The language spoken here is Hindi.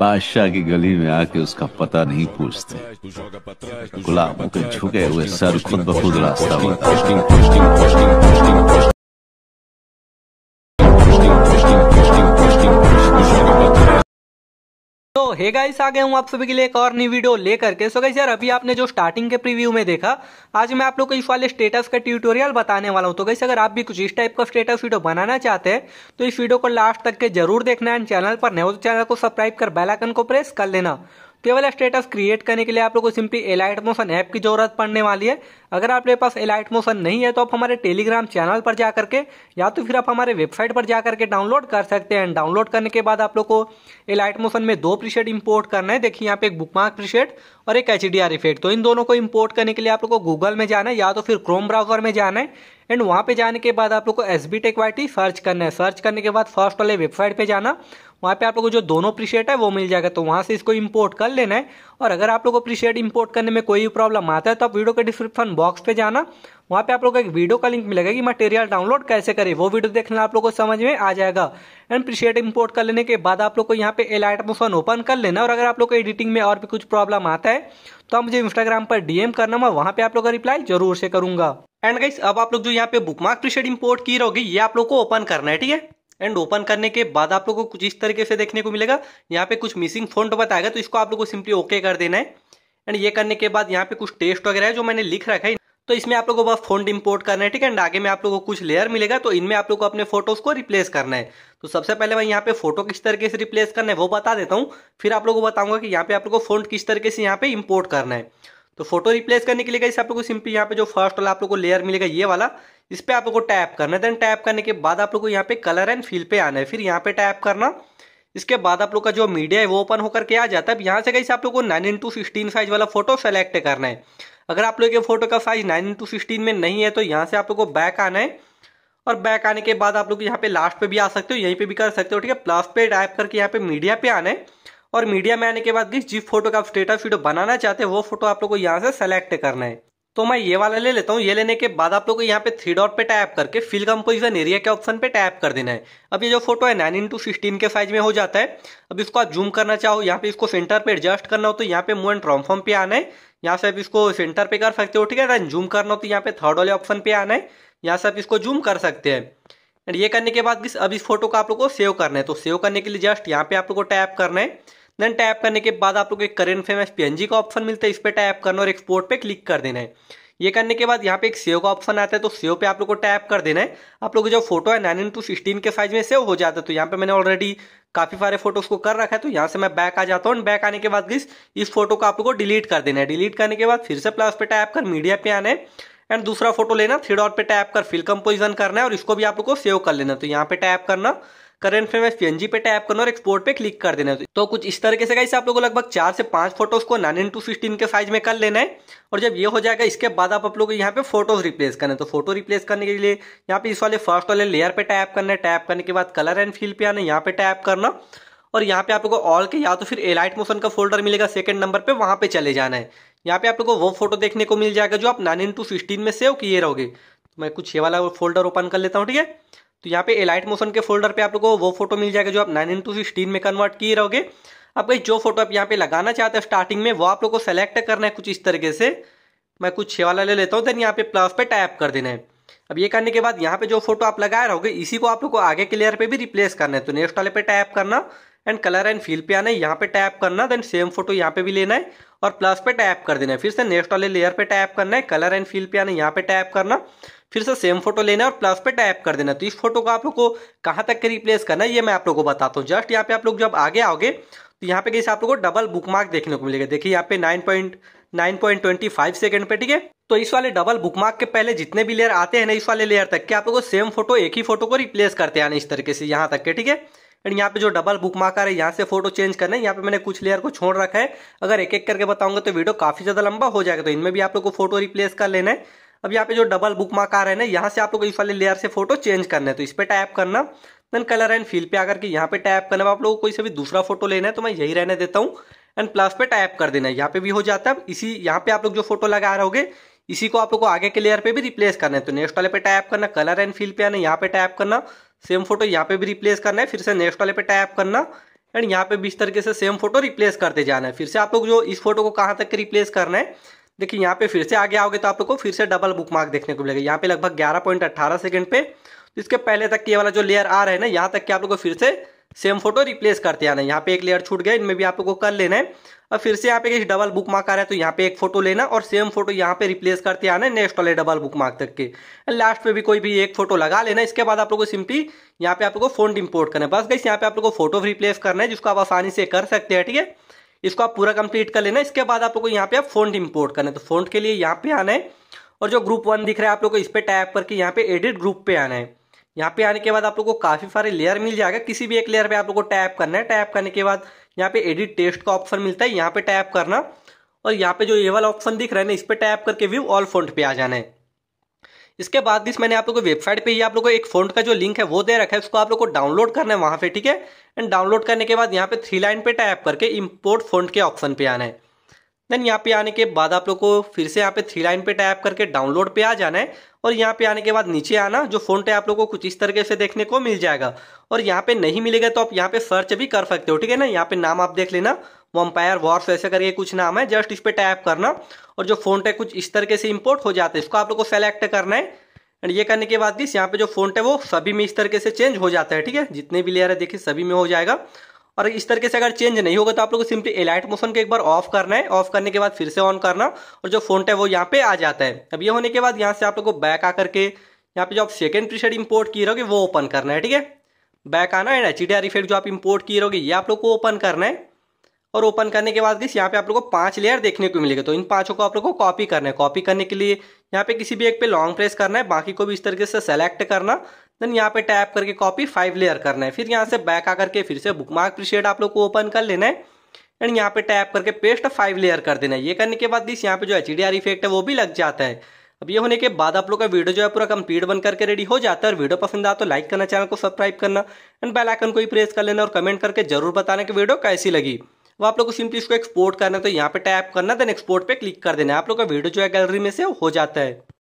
बादशाह की गली में आके उसका पता नहीं पूछते गुलाम के झुके हुए सर खुद बखुद रास्ता तो हे गाइस आ गए हूँ आप सभी के लिए एक और नई वीडियो लेकर के सो गाइस यार अभी आपने जो स्टार्टिंग के प्रीव्यू में देखा आज मैं आप लोग को इस वाले स्टेटस का ट्यूटोरियल बताने वाला हूँ तो गाइस अगर आप भी कुछ इस टाइप का स्टेटस वीडियो बनाना चाहते हैं तो इस वीडियो को लास्ट तक के जरूर देखना है चैनल पर नए हो तो चैनल को सब्सक्राइब कर बेलाइकन को प्रेस कर लेना केवल स्टेटस क्रिएट करने के लिए आप लोगों को सिंपली एलाइट मोशन ऐप की जरूरत पड़ने वाली है अगर आपके पास एलाइट मोशन नहीं है तो आप हमारे टेलीग्राम चैनल पर जा करके या तो फिर आप हमारे वेबसाइट पर जा करके डाउनलोड कर सकते हैं डाउनलोड करने के बाद आप लोग को एलाइट मोशन में दो प्रीसेट इम्पोर्ट करना है देखिए यहाँ पे एक बुकमार्क प्रीशेट और एक एच इफेक्ट तो इन दोनों को इम्पोर्ट करने के लिए आप लोग को गूगल में जाना है या तो फिर क्रोम ब्राउजर में जाना है एंड वहाँ पे जाने के बाद आप लोग को एस बी सर्च करना है सर्च करने के बाद फर्स्ट वाले वेबसाइट पे जाना वहाँ पे आप लोगों को जो दोनों प्रीसेट है वो मिल जाएगा तो वहाँ से इसको इम्पोर्ट कर लेना है और अगर आप लोगों को प्रीसेट इम्पोर्ट करने में कोई प्रॉब्लम आता है तो आप वीडियो के डिस्क्रिप्शन बॉक्स पे जाना वहाँ पे आप लोग को एक वीडियो का लिंक मिलेगा कि मटेरियल डाउनलोड कैसे करें वो वीडियो देखना आप लोग को समझ में आ जाएगा एंड प्रीसेट इम्पोर्ट कर लेने के बाद आप लोग को यहाँ पे एलाइट मोशन ओपन कर लेना और अगर आप लोग को एडिटिंग में और भी कुछ प्रॉब्लम आता है तो आप मुझे इंस्टाग्राम पर डीएम करना मैं वहाँ पे आप लोग का रिप्लाई जरूर से करूंगा एंड गाइस अब आप लोग जो यहाँ पे बुकमार्क प्रीसेट इम्पोर्ट की रहोगी ये आप लोग को ओपन करना है ठीक है एंड ओपन करने के बाद आप लोगों को कुछ इस तरीके से देखने को मिलेगा यहाँ पे कुछ मिसिंग फोन बताएगा तो इसको आप लोगों को सिंपली ओके कर देना है एंड ये करने के बाद यहाँ पे कुछ टेस्ट वगैरह है जो मैंने लिख रखा है तो इसमें आप लोगों को बस फोन इम्पोर्ट करना है ठीक है एंड आगे में आप लोगों को कुछ लेयर मिलेगा तो इनमें आप लोग को अपने फोटोज को रिप्लेस करना है तो सबसे पहले मैं यहाँ पे फोटो किस तरीके से रिप्लेस करना है वो बता देता हूँ फिर आप लोगों को बताऊंगा कि यहाँ पे आप लोग को फोन किस तरीके से यहाँ पे इम्पोर्ट करना है तो फोटो रिप्लेस करने के लिए कैसे आप लोग को सिंपली यहाँ पे जो फर्स्ट वाला आप लोग को लेयर मिलेगा ये वाला इस पर आप लोग को टैप करना है देन टैप करने के बाद आप लोग को यहाँ पे कलर एंड फील पे आना है फिर यहाँ पे टैप करना इसके बाद आप लोग का जो मीडिया है वो ओपन होकर के आ जाता है अब यहाँ से कहीं आप लोग को नाइन इंटू सिक्सटीन साइज वाला फोटो सेलेक्ट करना है अगर आप लोग के फोटो का साइज नाइन इंटू सिक्सटीन में नहीं है तो यहाँ से आप लोग को बैक आना है और बैक आने के बाद आप लोग यहाँ पे लास्ट पे भी आ सकते हो यहीं पे भी कर सकते हो ठीक है प्लस पे टाइप करके यहाँ पे मीडिया पे आना है और मीडिया में आने के बाद जिस फोटो का आप स्टेटस वीडियो बनाना चाहते हैं वो फोटो आप लोग को यहाँ से सेलेक्ट करना है तो मैं ये वाला ले लेता हूँ ये लेने के बाद आप लोग को यहाँ पे थ्री डॉट पे टैप करके फिल कम्पोजिशन एरिया के ऑप्शन पे टैप कर देना है अब ये जो फोटो है नाइन इंटू सिक्सटीन के साइज में हो जाता है अब इसको आप जूम करना चाहो यहाँ पे इसको सेंटर पे एडजस्ट करना हो तो यहाँ पे मूव एंड ट्रॉमफॉर्म पे आना है यहाँ से आप इसको सेंटर पे कर सकते हो ठीक है देन जूम करना हो तो यहाँ पे थर्ड वाले ऑप्शन पे आना है यहाँ से आप इसको जूम कर सकते हैं एंड ये करने के बाद अब इस फोटो को आप लोग को सेव करना है तो सेव करने के लिए जस्ट यहाँ पे आप लोग को टैप करना है देन टैप करने के बाद आप लोग एक करेंट फ्रेम एस पी का ऑप्शन मिलता है इस पर टैप करना और एक्सपोर्ट पे क्लिक कर देना है ये करने के बाद यहाँ पे एक सेव का ऑप्शन आता है तो सेव पे आप लोग को टैप कर देना है आप लोग जो फोटो है नाइन इंटू सिक्सटीन के साइज में सेव हो जाता है तो यहाँ पे मैंने ऑलरेडी काफी सारे फोटोज को कर रखा है तो यहाँ से मैं बैक आ जाता हूँ बैक आने के बाद इस इस फोटो को आप लोग को डिलीट कर देना है डिलीट करने के बाद फिर से प्लस पे टैप कर मीडिया पे आना है एंड दूसरा फोटो लेना थ्री डॉट पे टैप कर फिल कंपोजिशन करना है और इसको भी आप लोग को सेव कर लेना तो यहाँ पे टैप करना करेंट फ्रेम एस पीएनजी पे टाइप करना और एक्सपोर्ट पे क्लिक कर देना तो कुछ इस तरीके से आप लोगों को लगभग चार से पांच फोटोज को नाइन इंटू सिक्सटीन के साइज में कर लेना है और जब ये हो जाएगा इसके बाद आप आप लोग यहाँ पे फोटोज रिप्लेस करना है तो फोटो रिप्लेस करने के लिए यहाँ पे इस वाले फर्स्ट वाले लेयर पे टाइप करना है टाइप करने के बाद कलर एंड फील पे आना यहाँ पे टाइप करना और यहाँ पे आप लोगों को ऑल के या तो फिर एलाइट मोशन का फोल्डर मिलेगा सेकंड नंबर पे वहाँ पे चले जाना है यहाँ पे आप लोगों को वो फोटो देखने को मिल जाएगा जो आप नाइन इंटू सिक्सटीन में सेव किए रहोगे तो मैं कुछ ये वाला फोल्डर ओपन कर लेता हूँ ठीक है तो यहाँ पे एलाइट मोशन के फोल्डर पे आप लोगों को वो फोटो मिल जाएगा जो आप नाइन इंटू सिक्सटीन में कन्वर्ट किए रहोगे अब भाई जो फोटो आप यहाँ पे लगाना चाहते हो स्टार्टिंग में वो आप लोगों को सेलेक्ट करना है कुछ इस तरीके से मैं कुछ छः वाला ले लेता हूँ देन यहाँ पे प्लस पे टैप कर देना है अब ये करने के बाद यहाँ पे जो फोटो आप लगाए रहोगे इसी को आप लोग को आगे के लेयर पे भी रिप्लेस करना है तो नेक्स्ट वाले पे टाइप करना एंड कलर एंड फील पे आना है यहाँ पे टैप करना देन सेम फोटो यहाँ पे भी लेना है और प्लस पे टैप कर देना है फिर से नेक्स्ट वाले लेयर पे टैप करना है कलर एंड फील पे आना है यहाँ पे टैप करना फिर से सेम फोटो लेना है और प्लस पे टैप कर देना तो इस फोटो को आप लोग को कहाँ तक के रिप्लेस करना है ये मैं आप लोग को बताता हूँ जस्ट यहाँ पे आप लोग जब आगे आओगे तो यहाँ पे कैसे आप लोग को डबल बुक मार्क देखने को मिलेगा देखिए यहाँ पे nine point nine point twenty five second पे ठीक है तो इस वाले डबल बुकमार्क के पहले जितने भी लेयर आते हैं ना इस वाले लेयर तक के आप लोगों को सेम फोटो एक ही फोटो को रिप्लेस करते हैं इस तरीके से यहाँ तक के ठीक है एंड यहाँ पे जो डबल बुक मार्कर है यहाँ से फोटो चेंज करना है यहाँ पे मैंने कुछ लेयर को छोड़ रखा है अगर एक एक करके बताऊंगा तो वीडियो काफी ज्यादा लंबा हो जाएगा तो इनमें भी आप लोग को फोटो रिप्लेस कर लेना है अब यहाँ पे जो डबल बुक मार्क आ है ना यहाँ से आप लोग इस वाले लेयर से फोटो चेंज करना है तो इस पर टाइप करना देन कलर एंड फील पे आकर के यहाँ पे टाइप करना आप लोगों को कोई से भी दूसरा फोटो लेना है तो मैं यही रहने देता हूँ एंड प्लस पे टाइप कर देना है यहाँ पे भी हो जाता है इसी यहाँ पे आप लोग जो फोटो लगा रहोगे इसी को आप लोग को आगे के लेयर पे भी रिप्लेस करना है तो नेक्स्ट वाले पे टाइप करना कलर एंड फील पे आना यहाँ पे टाइप करना सेम फोटो यहाँ पे भी रिप्लेस करना है फिर से नेक्स्ट वाले पे टाइप करना एंड यहाँ पे भी इस तरीके से सेम फोटो रिप्लेस करते जाना है फिर से आप लोग जो इस फोटो को कहाँ तक के रिप्लेस करना है देखिए यहाँ पे फिर से आगे आओगे तो आप लोग को फिर से डबल बुक मार्क देखने को मिलेगा यहाँ पे लगभग ग्यारह पॉइंट अट्ठारह सेकेंड पे इसके पहले तक ये वाला जो लेयर आ रहा है ना यहाँ तक कि आप लोग को फिर से सेम फोटो रिप्लेस करते आना यहाँ पे एक लेयर छूट गया इनमें भी आप लोग को कर लेना है अब फिर से यहाँ पे किसी डबल बुक मार्क आ रहा है तो यहाँ पे एक फोटो लेना और सेम फोटो यहाँ पे रिप्लेस करते आना है नेक्स्ट वाले डबल बुक मार्क तक के लास्ट में भी कोई भी एक फोटो लगा लेना इसके बाद आप लोग को सिंपली यहाँ पे आप लोग को फोन इम्पोर्ट करना है बस गई यहाँ पे आप लोग को फोटो रिप्लेस करना है जिसको आप आसानी से कर सकते हैं ठीक है इसको आप पूरा कंप्लीट कर लेना इसके बाद आप लोग को यहाँ पे आप फोन इम्पोर्ट करना है तो फोन के लिए यहाँ पे आना है और जो ग्रुप वन दिख रहा है आप लोग को इस पर टाइप करके यहाँ पे एडिट ग्रुप पे आना है यहाँ पे आने के बाद आप लोग को काफ़ी सारे लेयर मिल जाएगा किसी भी एक लेयर पे आप लोग को टैप करना है टैप करने के बाद यहाँ पे एडिट टेस्ट का ऑप्शन मिलता है यहाँ पे टैप करना और यहाँ पे जो ये वाला ऑप्शन दिख रहा है ना इस पर टैप करके व्यू ऑल फोन पे आ जाना है इसके बाद दिस मैंने आप लोग को वेबसाइट पे ही आप लोगों को एक फोन का जो लिंक है वो दे रखा है उसको आप लोग को डाउनलोड करना है वहाँ पे ठीक है एंड डाउनलोड करने के बाद यहाँ पे थ्री लाइन पे टैप करके इम्पोर्ट फोन के ऑप्शन पे आना है देन यहाँ पे आने के बाद आप लोग को फिर से यहाँ पे थ्री लाइन पे टैप करके डाउनलोड पे आ जाना है और यहाँ पे आने के बाद नीचे आना जो फोन है आप लोग को कुछ इस तरीके से देखने को मिल जाएगा और यहाँ पे नहीं मिलेगा तो आप यहाँ पे सर्च भी कर सकते हो ठीक है ना यहाँ पे नाम आप देख लेना वम्पायर वॉर्स ऐसे करके कुछ नाम है जस्ट इस पर टैप करना और जो फोन है कुछ इस तरीके से इम्पोर्ट हो जाता है इसको आप लोग को सेलेक्ट करना है एंड ये करने के बाद इस यहाँ पे जो फोन है वो सभी में इस तरीके से चेंज हो जाता है ठीक है जितने भी लेयर है देखिए सभी में हो जाएगा और इस तरीके से अगर चेंज नहीं होगा तो आप लोग को सिंपली एलाइट मोशन को एक बार ऑफ करना है ऑफ करने के बाद फिर से ऑन करना और जो फोन है वो यहाँ पे आ जाता है अब ये होने के बाद यहाँ से आप लोग को बैक आकर करके यहाँ पे जो आप सेकेंड प्रीसेट इम्पोर्ट किए रहोगे वो ओपन करना है ठीक है बैक आना है ना चिटिया इफेक्ट जो आप इम्पोर्ट किए रहोगे ये आप लोग को ओपन करना है और ओपन करने के बाद यहाँ पे आप लोग को पांच लेयर देखने को मिलेगा तो इन पांचों को आप लोग को कॉपी करना है कॉपी करने के लिए यहाँ पे किसी भी एक पे लॉन्ग प्रेस करना है बाकी को भी इस तरीके से सेलेक्ट करना देन यहाँ पे टैप करके कॉपी फाइव लेयर करना है फिर यहाँ से बैक आकर के फिर से बुक मार्क प्रीशेड आप लोग को ओपन कर लेना है एंड यहाँ पे टैप करके पेस्ट फाइव लेयर कर देना है ये करने के बाद इस यहाँ पे जो एच इफेक्ट है वो भी लग जाता है अब ये होने के बाद आप लोग का वीडियो जो है पूरा कंप्लीट बन करके रेडी हो जाता है और वीडियो पसंद आता तो लाइक करना चैनल को सब्सक्राइब करना एंड बेल आइकन को ही प्रेस कर लेना और कमेंट करके जरूर बताना कि वीडियो कैसी लगी वो आप लोग को सिंपली इसको एक्सपोर्ट करना है तो यहाँ पे टैप करना देन एक्सपोर्ट पे क्लिक कर देना आप लोग का वीडियो जो है गैलरी में से हो जाता है